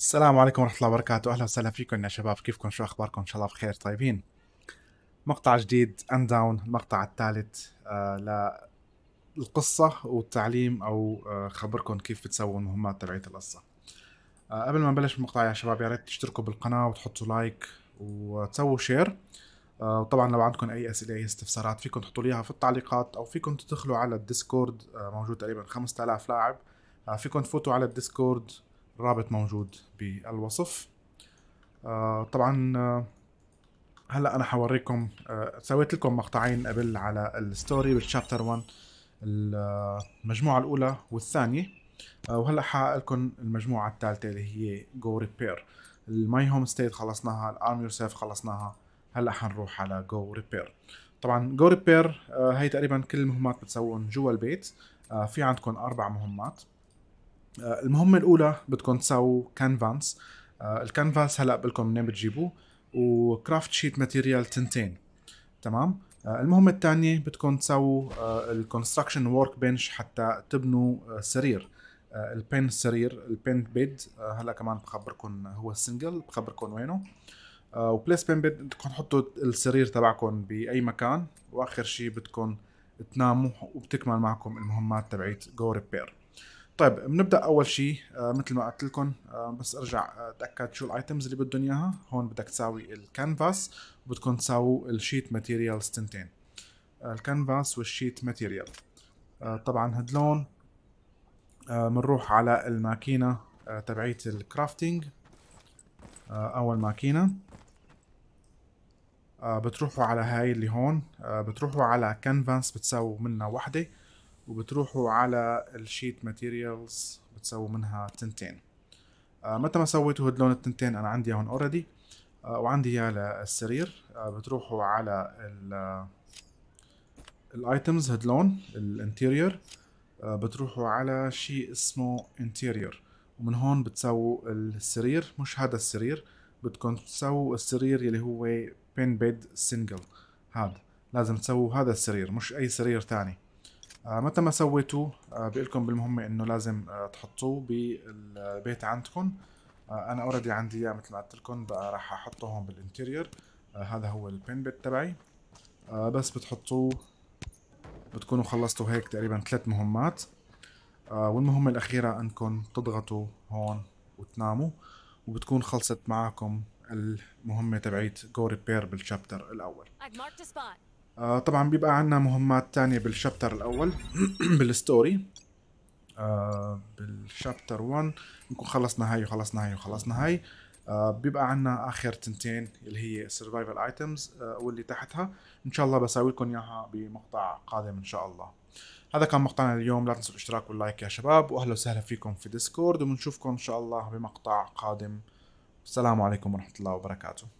السلام عليكم ورحمة الله وبركاته أهلا وسهلا فيكم يا شباب كيفكم شو أخباركم إن شاء الله بخير طيبين مقطع جديد أن داون المقطع الثالث آه، للقصة والتعليم أو آه، خبركم كيف بتسووا المهمات تبعية القصة آه، قبل ما نبلش المقطع يا شباب يا ريت تشتركوا بالقناة وتحطوا لايك وتسووا شير وطبعا لو عندكم اي اسئله اي استفسارات فيكم تحطوا ليها في التعليقات او فيكم تدخلوا على الديسكورد موجود تقريبا 5000 لاعب فيكم تفوتوا على الديسكورد الرابط موجود بالوصف آه، طبعا آه، هلا انا حوريكم آه، سويت لكم مقطعين قبل على الستوري بالشابتر 1 المجموعه الاولى والثانيه وهلا حاقول لكم المجموعه الثالثه اللي هي جو ريبير الماي هوم ستيت خلصناها الارم يور سيلف خلصناها هلا حنروح على جو ريبير طبعا جو ريبير هي تقريبا كل المهمات بتسوون جوا البيت في عندكم اربع مهمات آه، المهمة الأولى بدكم تساووا كانفاس آه، الكانفاس هلا بقول لكم منين بتجيبوه وكرافت شيت ماتيريال تنتين تمام آه، المهمة الثانية بدكم تساووا الكونستراكشن ورك بنش حتى تبنوا سرير البين سرير البين بيد هلا كمان بخبركم هو السنجل بخبركم وينه وبليس بين بيد بدكم تحطوا السرير تبعكم بأي مكان وآخر شيء بدكم تناموا وبتكمل معكم المهمات تبعت جو ريبير طيب بنبدا اول شيء آه، مثل ما قلت لكم آه، بس ارجع آه، اتاكد شو الايتمز اللي بدهم اياها هون بدك تساوي الكانفاس وبدكم تساووا الشيت ماتيريالز تنتين الكانفاس والشيت ماتيريال طبعا هدلون بنروح على الماكينه تبعيت الكرافتنج اول ماكينه بتروحوا على هاي اللي هون بتروحوا على كانفاس بتساووا منها وحده وبتروحوا على الشيت ماتيريالز بتسووا منها تنتين آه متى ما سويتوا هدلون التنتين انا عندي هون اوريدي آه وعندي اياه للسرير آه بتروحوا على الايتمز هدلون الانتيريور بتروحوا على شيء اسمه انتيريور ومن هون بتسووا السرير مش هذا السرير بدكم تسووا السرير اللي هو بين بيد سنجل هذا لازم تسووا هذا السرير مش اي سرير تاني آه، متى ما سويتوه آه، بقول لكم بالمهمه انه لازم آه، تحطوه بالبيت عندكم انا اوريدي عندي اياه مثل ما قلت لكم بقى راح احطه هون بالانتيريور هذا هو البين بيت تبعي بس بتحطوه بتكونوا خلصتوا هيك تقريبا ثلاث مهمات والمهمة الأخيرة أنكم تضغطوا هون وتناموا وبتكون خلصت معاكم المهمة تبعيت جو ريبير بالشابتر الأول آه، طبعا بيبقى عندنا مهمات تانية بالشابتر الأول بالستوري آه بالشابتر 1 بنكون خلصنا هاي وخلصنا هاي وخلصنا هاي آه بيبقى عندنا آخر تنتين اللي هي سرفايفل ايتمز آه واللي تحتها إن شاء الله بساوي لكم إياها بمقطع قادم إن شاء الله هذا كان مقطعنا اليوم لا تنسوا الاشتراك واللايك يا شباب وأهلا وسهلا فيكم في ديسكورد وبنشوفكم إن شاء الله بمقطع قادم السلام عليكم ورحمة الله وبركاته